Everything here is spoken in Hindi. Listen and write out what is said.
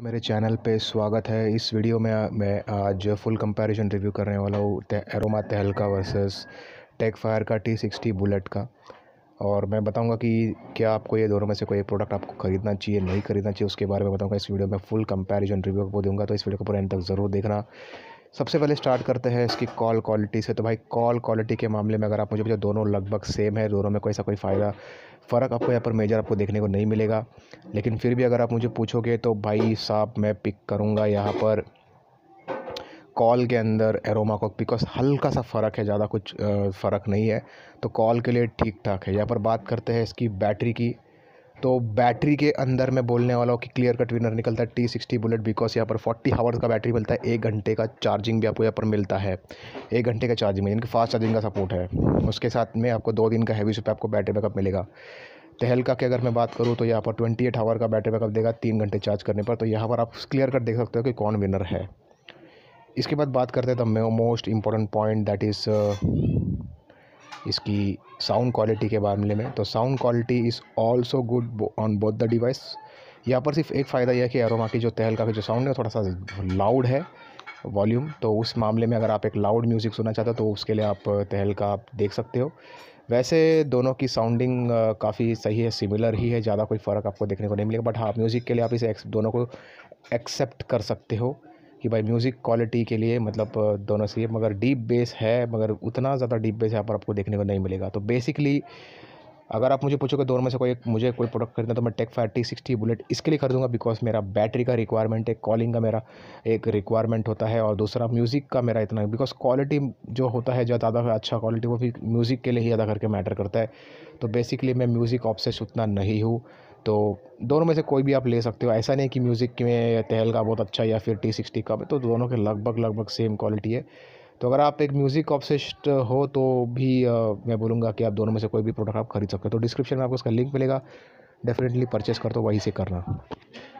मेरे चैनल पे स्वागत है इस वीडियो में मैं आज फुल कंपैरिजन रिव्यू करने वाला हूँ Aroma Tahalka versus tech fire का टी सिक्सटी बुलेट का और मैं बताऊंगा कि क्या आपको ये दोनों में से कोई प्रोडक्ट आपको खरीदना चाहिए नहीं खरीदना चाहिए उसके बारे में बताऊंगा इस वीडियो में फुल कंपैरिजन रिव्यू को दूंगा तो इस वीडियो को पूरा एंड तक ज़रूर देखना सबसे पहले स्टार्ट करते हैं इसकी कॉल क्वालिटी से तो भाई कॉल क्वालिटी के मामले में अगर आप मुझे दोनों लगभग सेम है दोनों में कोई ऐसा कोई फ़ायदा फ़र्क आपको यहाँ पर मेजर आपको देखने को नहीं मिलेगा लेकिन फिर भी अगर आप मुझे पूछोगे तो भाई साहब मैं पिक करूँगा यहाँ पर कॉल के अंदर एरोमा को बिकॉज हल्का सा फ़र्क है ज़्यादा कुछ फ़र्क नहीं है तो कॉल के लिए ठीक ठाक है यहाँ पर बात करते हैं इसकी बैटरी की तो बैटरी के अंदर मैं बोलने वाला हूँ कि क्लियर कट विनर निकलता है टी सिक्सटी बुलेट बिकॉज यहाँ पर फोर्टी हावर्स का बैटरी मिलता है एक घंटे का चार्जिंग भी आपको यहाँ पर मिलता है एक घंटे का चार्जिंग यानी कि फास्ट चार्जिंग का सपोर्ट है उसके साथ में आपको दो दिन का हैवी सुपर आपको बैटरी बैकअप मिलेगा तहलका की अगर मैं बात करूँ तो यहाँ पर ट्वेंटी एट हावर का बैटरी बैकअप देगा तीन घंटे चार्ज करने पर तो यहाँ पर आप क्लियर कट देख सकते हो कि कौन विनर है इसके बाद बात करते हैं the most important point that is इसकी साउंड क्वालिटी के मामले में तो sound quality is also good on both the device यहाँ पर सिर्फ एक फ़ायदा यह है कि एरोमा की जो तहल का जो साउंड है थोड़ा सा लाउड है वॉल्यूम तो उस मामले में अगर आप एक लाउड म्यूज़िक सुनना चाहते हो तो उसके लिए आप तहल का आप देख सकते हो वैसे दोनों की साउंडिंग काफ़ी सही है सिमिलर ही है ज़्यादा कोई फ़र्क आपको देखने को नहीं मिलेगा बट हाँ म्यूज़िक के लिए आप इसे दोनों को एक्सेप्ट कर सकते हो कि भाई म्यूज़िक क्वालिटी के लिए मतलब दोनों से मगर डीप बेस है मगर उतना ज़्यादा डीप बेस यहाँ पर आपको देखने को नहीं मिलेगा तो बेसिकली अगर आप मुझे पूछोगे दोनों में से कोई एक मुझे कोई प्रोडक्ट खरीदना तो मैं tech fire T sixty bullet इसके लिए खरीदूंगा बिकॉज मेरा बैटरी का रिक्वायरमेंट है कॉलिंग का मेरा एक रिक्वायरमेंट होता है और दूसरा म्यूज़िक का मेरा इतना बिकॉज क्वालिटी जो होता है जो ज़्यादा अच्छा क्वालिटी वो भी म्यूज़िक के लिए ही ज़्यादा करके मैटर करता है तो बेसिकली मैं म्यूज़िक ऑप्सेस उतना नहीं हूँ तो दोनों में से कोई भी आप ले सकते हो ऐसा नहीं कि म्यूज़िक में तहल का बहुत अच्छा या फिर टी सिक्सटी का तो दोनों के लगभग लगभग सेम क्वालिटी है तो अगर आप एक म्यूज़िक ऑप्शिस्ट हो तो भी आ, मैं बोलूँगा कि आप दोनों में से कोई भी प्रोडक्ट आप खरीद सकते हो तो डिस्क्रिप्शन में आपको उसका लिंक मिलेगा डेफिनेटली परचेस कर दो तो वहीं से करना